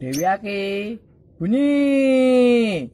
Dewi Aki bunyi